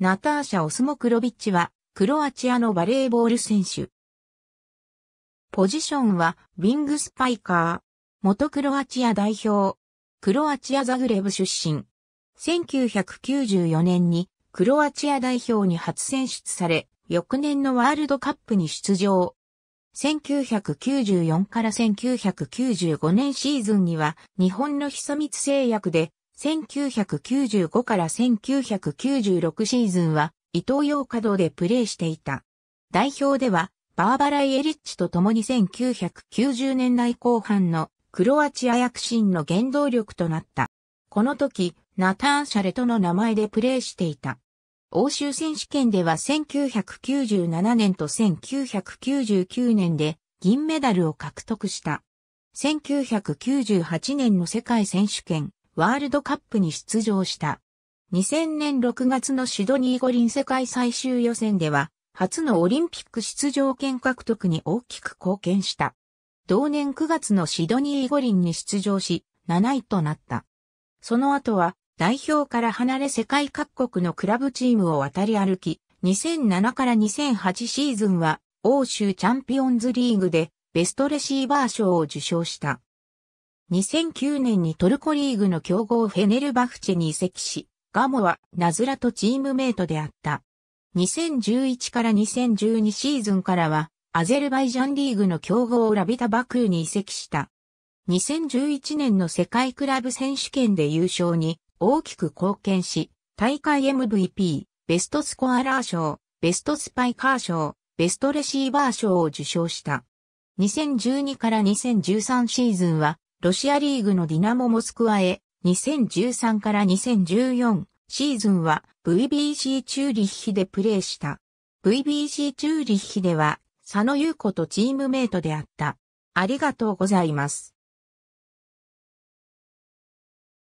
ナターシャ・オスモクロビッチは、クロアチアのバレーボール選手。ポジションは、ウィングスパイカー。元クロアチア代表。クロアチアザグレブ出身。1994年に、クロアチア代表に初選出され、翌年のワールドカップに出場。1994から1995年シーズンには、日本の久光製薬で、1995から1996シーズンは、伊東洋華道でプレーしていた。代表では、バーバラ・イエリッチと共に1990年代後半のクロアチア躍進の原動力となった。この時、ナターン・シャレとの名前でプレーしていた。欧州選手権では1997年と1999年で銀メダルを獲得した。1998年の世界選手権、ワールドカップに出場した。2000年6月のシドニー五輪世界最終予選では、初のオリンピック出場権獲得に大きく貢献した。同年9月のシドニー五輪に出場し、7位となった。その後は、代表から離れ世界各国のクラブチームを渡り歩き、2007から2008シーズンは、欧州チャンピオンズリーグで、ベストレシーバー賞を受賞した。2009年にトルコリーグの強豪フェネルバフチェに移籍し、ガモはナズラとチームメイトであった。2011から2012シーズンからは、アゼルバイジャンリーグの強豪ラビタバクーに移籍した。2011年の世界クラブ選手権で優勝に大きく貢献し、大会 MVP、ベストスコアラー賞、ベストスパイカー賞、ベストレシーバー賞を受賞した。2012から2013シーズンはロシアリーグのディナモモスクワへ、2013から2014シーズンは VBC チューリッヒでプレーした。VBC チューリッヒでは、佐野優子とチームメイトであった。ありがとうございます。